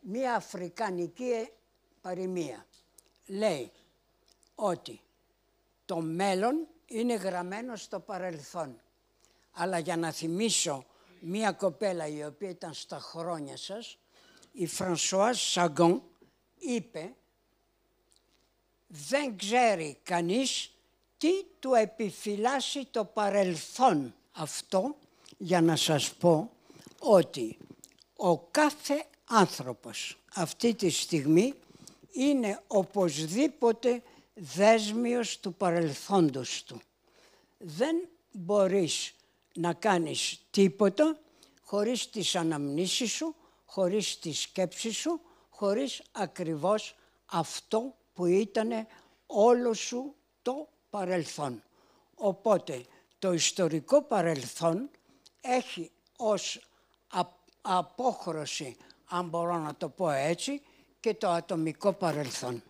μία αφρικανική παροιμία. Λέει ότι το μέλλον είναι γραμμένο στο παρελθόν. Αλλά για να θυμίσω μία κοπέλα η οποία ήταν στα χρόνια σας, η Φρανσουά Σαγκόν είπε «Δεν ξέρει κανείς τι του επιφυλάσσει το παρελθόν». Αυτό για να σας πω ότι ο κάθε άνθρωπος. Αυτή τη στιγμή είναι οπωσδήποτε δέσμιος του παρελθόντος του. Δεν μπορείς να κάνεις τίποτα χωρίς τις αναμνήσεις σου, χωρίς τη σκέψη σου, χωρίς ακριβώς αυτό που ήταν όλο σου το παρελθόν. Οπότε το ιστορικό παρελθόν έχει ως απόχρωση αν μπορώ να το πω έτσι, και το ατομικό παρελθόν.